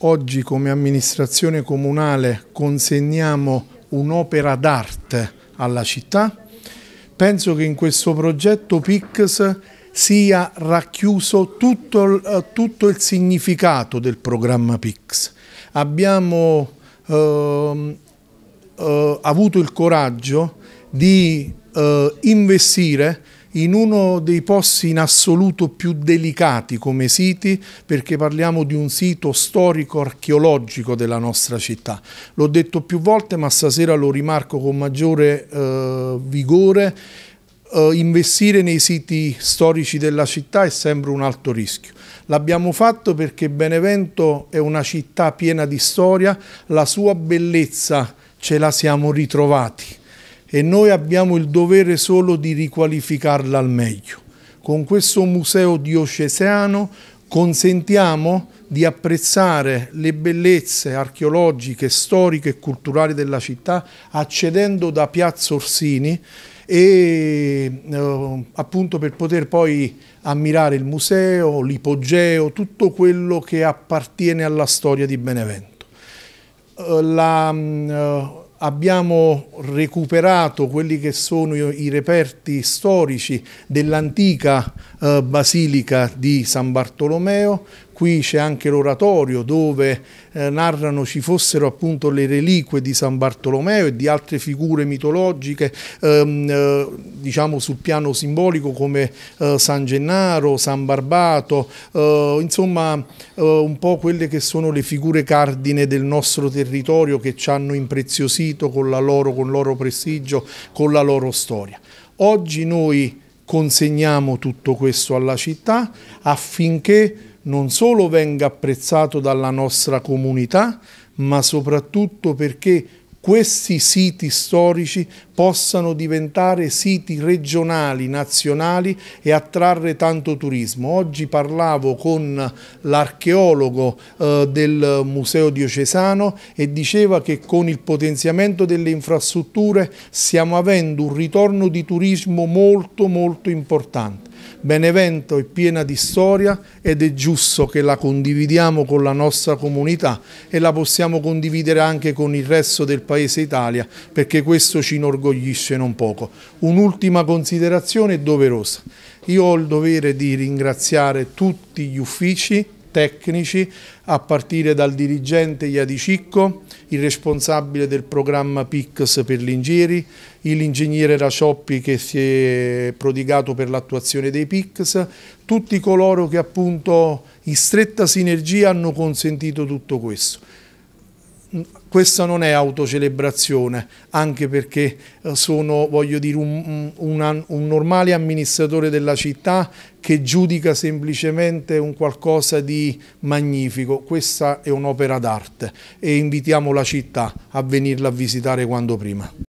Oggi come amministrazione comunale consegniamo un'opera d'arte alla città. Penso che in questo progetto PICS sia racchiuso tutto, eh, tutto il significato del programma PICS. Abbiamo eh, eh, avuto il coraggio di eh, investire in uno dei posti in assoluto più delicati come siti perché parliamo di un sito storico-archeologico della nostra città. L'ho detto più volte ma stasera lo rimarco con maggiore eh, vigore. Eh, investire nei siti storici della città è sempre un alto rischio. L'abbiamo fatto perché Benevento è una città piena di storia, la sua bellezza ce la siamo ritrovati e noi abbiamo il dovere solo di riqualificarla al meglio. Con questo museo diocesano consentiamo di apprezzare le bellezze archeologiche, storiche e culturali della città accedendo da Piazza Orsini e eh, appunto per poter poi ammirare il museo, l'ipogeo, tutto quello che appartiene alla storia di Benevento. Eh, la, mm, eh, abbiamo recuperato quelli che sono i reperti storici dell'antica eh, basilica di San Bartolomeo, qui c'è anche l'oratorio dove eh, narrano ci fossero appunto le reliquie di San Bartolomeo e di altre figure mitologiche ehm, eh, diciamo sul piano simbolico come eh, San Gennaro, San Barbato, eh, insomma eh, un po' quelle che sono le figure cardine del nostro territorio che ci hanno impreziosito con, loro, con il loro prestigio, con la loro storia. Oggi noi consegniamo tutto questo alla città affinché non solo venga apprezzato dalla nostra comunità, ma soprattutto perché questi siti storici possano diventare siti regionali, nazionali e attrarre tanto turismo. Oggi parlavo con l'archeologo eh, del Museo Diocesano e diceva che con il potenziamento delle infrastrutture stiamo avendo un ritorno di turismo molto molto importante. Benevento è piena di storia ed è giusto che la condividiamo con la nostra comunità e la possiamo condividere anche con il resto del paese Italia perché questo ci inorgoglisce non poco. Un'ultima considerazione doverosa. Io ho il dovere di ringraziare tutti gli uffici tecnici a partire dal dirigente Iadicicco, il responsabile del programma PIX per l'Ingieri, l'ingegnere Racioppi che si è prodigato per l'attuazione dei PIX, tutti coloro che appunto in stretta sinergia hanno consentito tutto questo. Mm, questa non è autocelebrazione, anche perché eh, sono, voglio dire, un, un, un, normale amministratore della città che giudica semplicemente un qualcosa di magnifico. Questa è un'opera d'arte e invitiamo la città a venirla a visitare quanto prima.